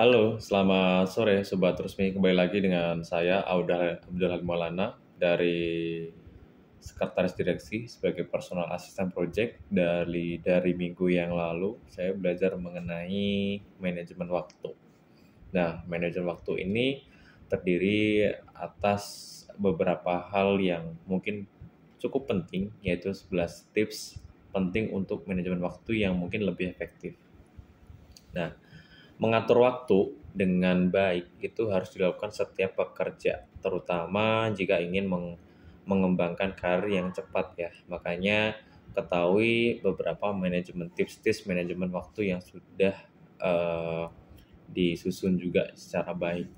Halo, selamat sore Sobat Resmi. Kembali lagi dengan saya Auda Abdul Maulana dari Sekretaris Direksi sebagai personal Assistant project dari dari minggu yang lalu saya belajar mengenai manajemen waktu. Nah, manajemen waktu ini terdiri atas beberapa hal yang mungkin cukup penting yaitu 11 tips penting untuk manajemen waktu yang mungkin lebih efektif. Nah, Mengatur waktu dengan baik itu harus dilakukan setiap pekerja, terutama jika ingin meng mengembangkan karir yang cepat ya. Makanya ketahui beberapa manajemen tips-tips manajemen waktu yang sudah uh, disusun juga secara baik.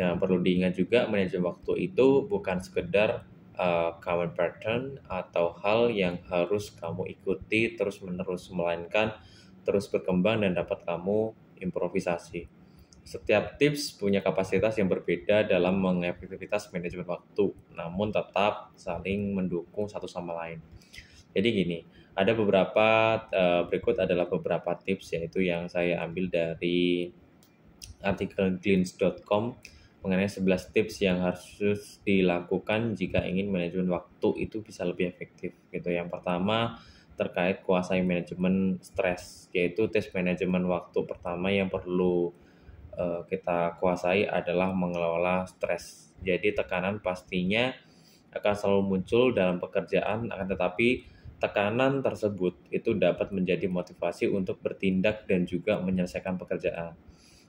Nah, perlu diingat juga manajemen waktu itu bukan sekedar uh, common pattern atau hal yang harus kamu ikuti terus-menerus melainkan terus berkembang dan dapat kamu improvisasi. Setiap tips punya kapasitas yang berbeda dalam mengefektivitas manajemen waktu, namun tetap saling mendukung satu sama lain. Jadi gini, ada beberapa eh, berikut adalah beberapa tips yaitu yang saya ambil dari artikel cleans.com mengenai 11 tips yang harus dilakukan jika ingin manajemen waktu itu bisa lebih efektif gitu. Yang pertama, terkait kuasai manajemen stres, yaitu tes manajemen waktu pertama yang perlu uh, kita kuasai adalah mengelola stres. Jadi tekanan pastinya akan selalu muncul dalam pekerjaan, akan tetapi tekanan tersebut itu dapat menjadi motivasi untuk bertindak dan juga menyelesaikan pekerjaan.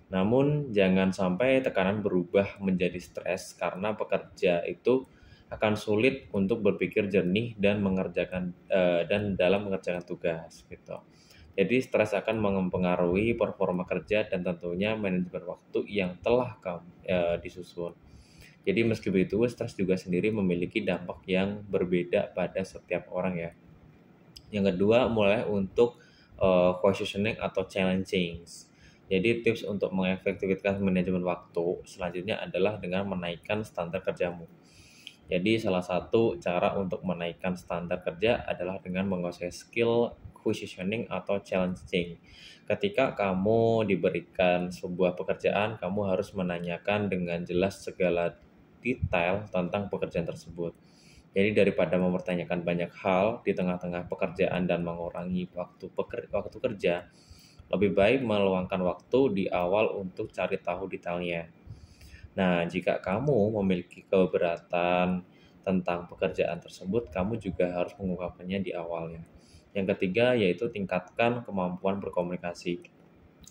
Namun jangan sampai tekanan berubah menjadi stres karena pekerja itu akan sulit untuk berpikir jernih dan mengerjakan uh, dan dalam mengerjakan tugas gitu. Jadi stres akan mempengaruhi performa kerja dan tentunya manajemen waktu yang telah kamu, uh, disusun. Jadi meski begitu, stres juga sendiri memiliki dampak yang berbeda pada setiap orang ya. Yang kedua, mulai untuk uh, eh, questioning atau challenging. Jadi tips untuk mengefektifkan manajemen waktu selanjutnya adalah dengan menaikkan standar kerjamu. Jadi salah satu cara untuk menaikkan standar kerja adalah dengan menguasai skill positioning atau challenging. Ketika kamu diberikan sebuah pekerjaan, kamu harus menanyakan dengan jelas segala detail tentang pekerjaan tersebut. Jadi daripada mempertanyakan banyak hal di tengah-tengah pekerjaan dan mengurangi waktu peker, waktu kerja, lebih baik meluangkan waktu di awal untuk cari tahu detailnya. Nah, jika kamu memiliki keberatan tentang pekerjaan tersebut, kamu juga harus mengungkapkannya di awalnya. Yang ketiga yaitu tingkatkan kemampuan berkomunikasi.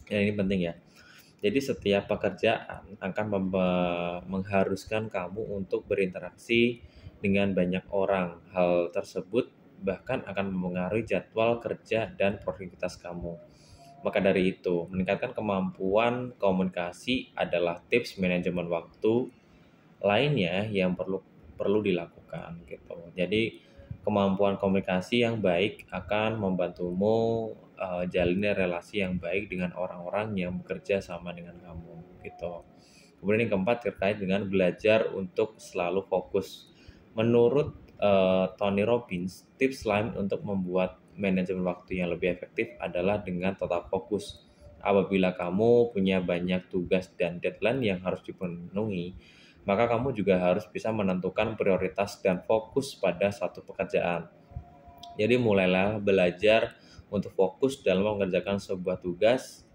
yang nah, ini penting ya. Jadi setiap pekerjaan akan mengharuskan kamu untuk berinteraksi dengan banyak orang. Hal tersebut bahkan akan mempengaruhi jadwal kerja dan produktivitas kamu. Maka dari itu, meningkatkan kemampuan komunikasi adalah tips manajemen waktu lainnya yang perlu perlu dilakukan gitu. Jadi kemampuan komunikasi yang baik akan membantumu uh, eh, jalinnya relasi yang baik dengan orang-orang yang bekerja sama dengan kamu gitu. Kemudian yang keempat terkait dengan belajar untuk selalu fokus. Menurut uh, Tony Robbins, tips lain untuk membuat manajemen waktu yang lebih efektif adalah dengan tetap fokus. Apabila kamu punya banyak tugas dan deadline yang harus dipenuhi, maka kamu juga harus bisa menentukan prioritas dan fokus pada satu pekerjaan. Jadi mulailah belajar untuk fokus dalam mengerjakan sebuah tugas,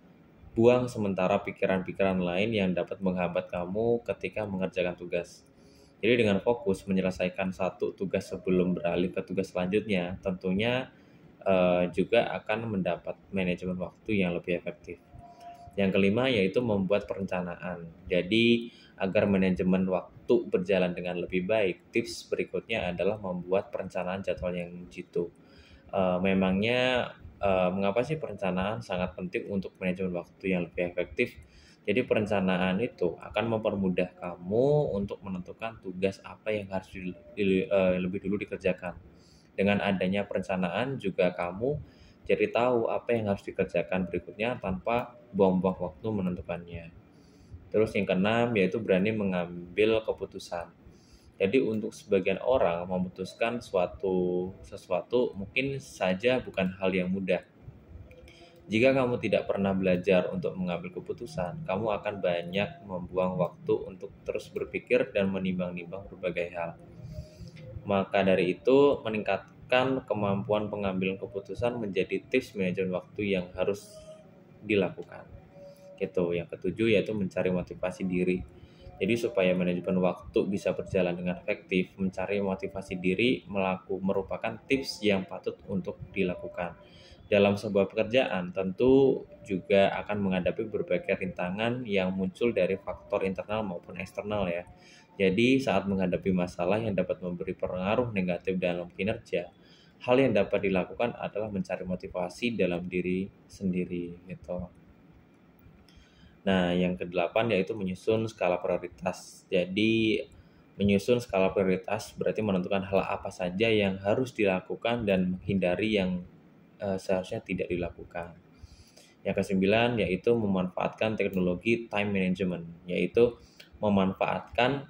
buang sementara pikiran-pikiran lain yang dapat menghambat kamu ketika mengerjakan tugas. Jadi dengan fokus menyelesaikan satu tugas sebelum beralih ke tugas selanjutnya, tentunya Eh, juga akan mendapat manajemen waktu yang lebih efektif. Yang kelima yaitu membuat perencanaan. Jadi agar manajemen waktu berjalan dengan lebih baik, tips berikutnya adalah membuat perencanaan jadwal yang jitu. Uh, memangnya uh, mengapa sih perencanaan sangat penting untuk manajemen waktu yang lebih efektif? Jadi perencanaan itu akan mempermudah kamu untuk menentukan tugas apa yang harus di, di, uh, lebih dulu dikerjakan dengan adanya perencanaan juga kamu jadi tahu apa yang harus dikerjakan berikutnya tanpa buang-buang waktu menentukannya. Terus yang keenam yaitu berani mengambil keputusan. Jadi untuk sebagian orang memutuskan suatu sesuatu mungkin saja bukan hal yang mudah. Jika kamu tidak pernah belajar untuk mengambil keputusan, kamu akan banyak membuang waktu untuk terus berpikir dan menimbang-nimbang berbagai hal. Maka dari itu, meningkatkan kemampuan pengambilan keputusan menjadi tips manajemen waktu yang harus dilakukan. Gitu. Yang ketujuh yaitu mencari motivasi diri. Jadi supaya manajemen waktu bisa berjalan dengan efektif, mencari motivasi diri melaku merupakan tips yang patut untuk dilakukan. Dalam sebuah pekerjaan tentu juga akan menghadapi berbagai rintangan yang muncul dari faktor internal maupun eksternal ya. Jadi, saat menghadapi masalah yang dapat memberi pengaruh negatif dalam kinerja, hal yang dapat dilakukan adalah mencari motivasi dalam diri sendiri gitu. Nah, yang kedelapan yaitu menyusun skala prioritas. Jadi, menyusun skala prioritas berarti menentukan hal apa saja yang harus dilakukan dan menghindari yang uh, seharusnya tidak dilakukan. Yang kesembilan yaitu memanfaatkan teknologi time management, yaitu memanfaatkan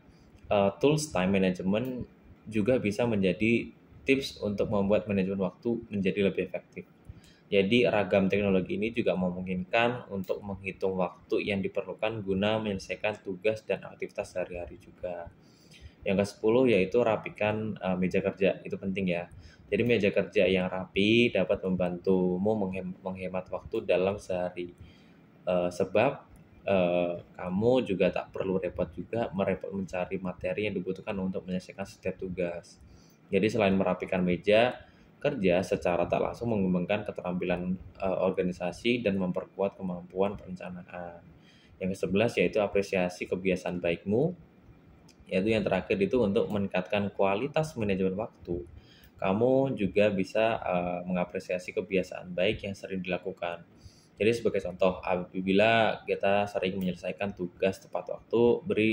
uh, tools time management juga bisa menjadi tips untuk membuat manajemen waktu menjadi lebih efektif. Jadi ragam teknologi ini juga memungkinkan untuk menghitung waktu yang diperlukan guna menyelesaikan tugas dan aktivitas sehari-hari juga. Yang ke-10 yaitu rapikan uh, meja kerja, itu penting ya. Jadi meja kerja yang rapi dapat membantumu menghemat waktu dalam sehari. Uh, sebab Eh, kamu juga tak perlu repot juga merepot mencari materi yang dibutuhkan untuk menyelesaikan setiap tugas. Jadi selain merapikan meja kerja secara tak langsung mengembangkan keterampilan uh, organisasi dan memperkuat kemampuan perencanaan. Yang ke-11 yaitu apresiasi kebiasaan baikmu. Yaitu yang terakhir itu untuk meningkatkan kualitas manajemen waktu. Kamu juga bisa uh, mengapresiasi kebiasaan baik yang sering dilakukan jadi sebagai contoh, apabila kita sering menyelesaikan tugas tepat waktu, beri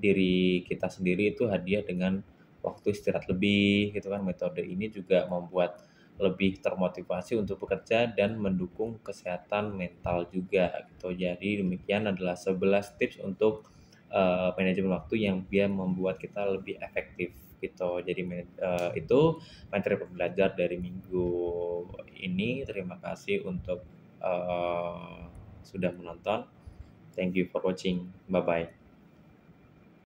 diri kita sendiri itu hadiah dengan waktu istirahat lebih gitu kan. Metode ini juga membuat lebih termotivasi untuk bekerja dan mendukung kesehatan mental juga gitu. Jadi demikian adalah 11 tips untuk uh, manajemen waktu yang biar membuat kita lebih efektif gitu. Jadi uh, itu materi pembelajar dari minggu ini. Terima kasih untuk uh, sudah menonton. Thank you for watching. Bye bye.